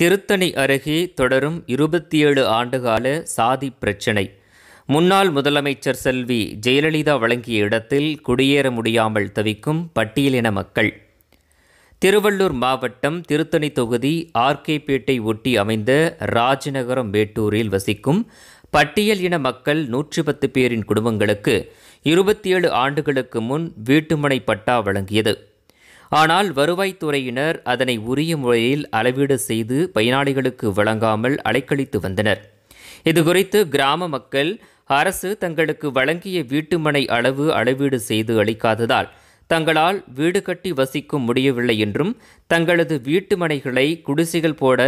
திருத்தணி அருகே தொடரும் இருபத்தி ஏழு ஆண்டுகால சாதி பிரச்சினை முன்னாள் முதலமைச்சர் செல்வி ஜெயலலிதா வழங்கிய இடத்தில் குடியேற முடியாமல் தவிக்கும் பட்டியலின மக்கள் திருவள்ளூர் மாவட்டம் திருத்தணி தொகுதி ஆர்கேபேட்டை ஒட்டி அமைந்த ராஜநகரம் மேட்டூரில் வசிக்கும் பட்டியல் இன மக்கள் நூற்றி பத்து பேரின் குடும்பங்களுக்கு இருபத்தி ஏழு ஆண்டுகளுக்கு முன் வீட்டுமனை பட்டா வழங்கியது ஆனால் வருவாய்த்துறையினர் அதனை உரிய முறையில் அளவீடு செய்து பயனாளிகளுக்கு வழங்காமல் அலைக்கழித்து வந்தனர் இதுகுறித்து கிராம மக்கள் அரசு தங்களுக்கு வழங்கிய வீட்டுமனை அளவு அளவீடு செய்து அளிக்காததால் தங்களால் வீடு கட்டி வசிக்கும் முடியவில்லை என்றும் தங்களது வீட்டுமனைகளை குடிசைகள் போட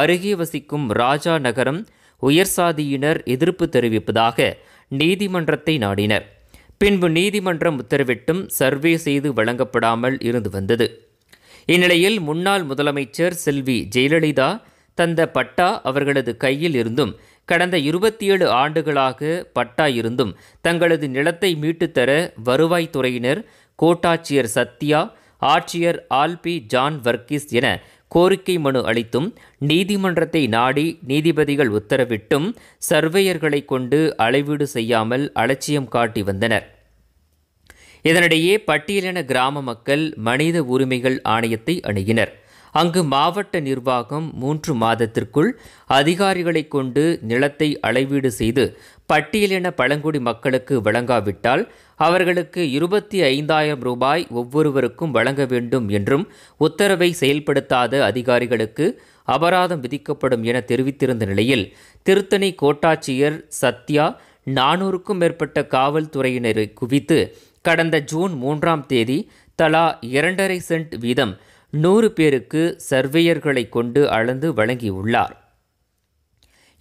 அருகே வசிக்கும் ராஜா நகரம் உயர்சாதியினர் எதிர்ப்பு தெரிவிப்பதாக நீதிமன்றத்தை நாடினர் பின்பு நீதிமன்றம் உத்தரவிட்டும் சர்வே செய்து வழங்கப்படாமல் இருந்து வந்தது இந்நிலையில் முன்னாள் முதலமைச்சர் செல்வி ஜெயலலிதா தந்த பட்டா அவர்களது கையில் இருந்தும் கடந்த இருபத்தி ஏழு ஆண்டுகளாக பட்டா இருந்தும் தங்களது நிலத்தை மீட்டுத்தர வருவாய்த்துறையினர் கோட்டாட்சியர் சத்யா ஆட்சியர் ஆல்பி ஜான் வர்கிஸ் என கோரிக்கை மனு அளித்தும் நீதிமன்றத்தை நாடி நீதிபதிகள் உத்தரவிட்டும் சர்வேயர்களை கொண்டு அளவீடு செய்யாமல் அலட்சியம் காட்டி வந்தனர் இதனிடையே பட்டியலின கிராம மக்கள் மனித உரிமைகள் ஆணையத்தை அணுகினர் அங்கு மாவட்ட நிர்வாகம் மூன்று மாதத்திற்குள் அதிகாரிகளை கொண்டு நிலத்தை அளவீடு செய்து பட்டியலின பழங்குடி மக்களுக்கு வழங்காவிட்டால் அவர்களுக்கு இருபத்தி ஐந்தாயிரம் ரூபாய் ஒவ்வொருவருக்கும் வழங்க வேண்டும் என்றும் உத்தரவை செயல்படுத்தாத அதிகாரிகளுக்கு அபராதம் விதிக்கப்படும் என தெரிவித்திருந்த நிலையில் திருத்தணி கோட்டாட்சியர் சத்யா நானூறுக்கும் மேற்பட்ட காவல்துறையினரை குவித்து கடந்த ஜூன் மூன்றாம் தேதி தலா இரண்டரை சென்ட் வீதம் நூறு பேருக்கு சர்வேயர்களை கொண்டு அளந்து வழங்கியுள்ளார்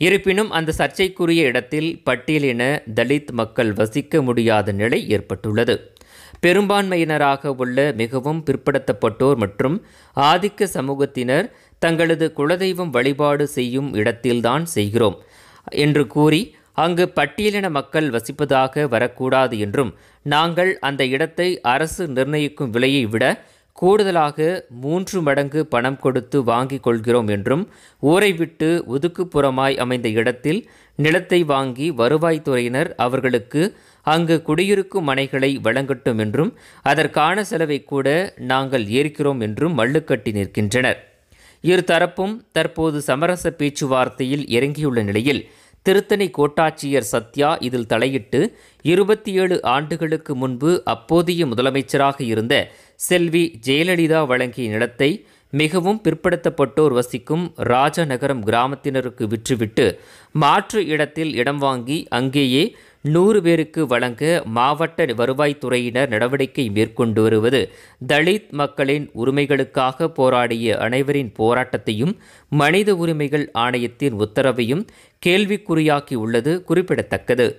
இருப்பினும் அந்த சர்ச்சைக்குரிய இடத்தில் பட்டியலின தலித் மக்கள் வசிக்க முடியாத நிலை ஏற்பட்டுள்ளது பெரும்பான்மையினராக உள்ள மிகவும் பிற்படுத்தப்பட்டோர் மற்றும் ஆதிக்க சமூகத்தினர் தங்களது குலதெய்வம் வழிபாடு செய்யும் இடத்தில்தான் செய்கிறோம் என்று கூறி அங்கு பட்டியலின மக்கள் வசிப்பதாக வரக்கூடாது என்றும் நாங்கள் அந்த இடத்தை அரசு நிர்ணயிக்கும் விலையை விட கூடுதலாக மூன்று மடங்கு பணம் கொடுத்து வாங்கிக் கொள்கிறோம் என்றும் ஊரை விட்டு ஒதுக்குப்புறமாய் அமைந்த இடத்தில் நிலத்தை வாங்கி வருவாய்த்துறையினர் அவர்களுக்கு அங்கு குடியிருக்கும் மனைகளை வழங்கட்டும் என்றும் அதற்கான செலவை கூட நாங்கள் ஏற்கிறோம் என்றும் மல்லுக்கட்டி நிற்கின்றனர் இரு தரப்பும் தற்போது சமரச பேச்சுவார்த்தையில் இறங்கியுள்ள நிலையில் திருத்தணி கோட்டாட்சியர் சத்யா இதில் தலையிட்டு இருபத்தி ஏழு ஆண்டுகளுக்கு முன்பு அப்போதைய முதலமைச்சராக இருந்த செல்வி ஜெயலலிதா வழங்கிய நிலத்தை மிகவும் பிற்படுத்தப்பட்டோர் வசிக்கும் ராஜநகரம் கிராமத்தினருக்கு விற்றுவிட்டு மாற்று இடத்தில் இடம் வாங்கி அங்கேயே நூறு பேருக்கு வழங்க மாவட்ட வருவாய்த்துறையினர் நடவடிக்கை மேற்கொண்டு வருவது தலித் மக்களின் உரிமைகளுக்காக போராடிய அனைவரின் போராட்டத்தையும் மனித உரிமைகள் ஆணையத்தின் உத்தரவையும் கேள்விக்குறியாக்கியுள்ளது குறிப்பிடத்தக்கது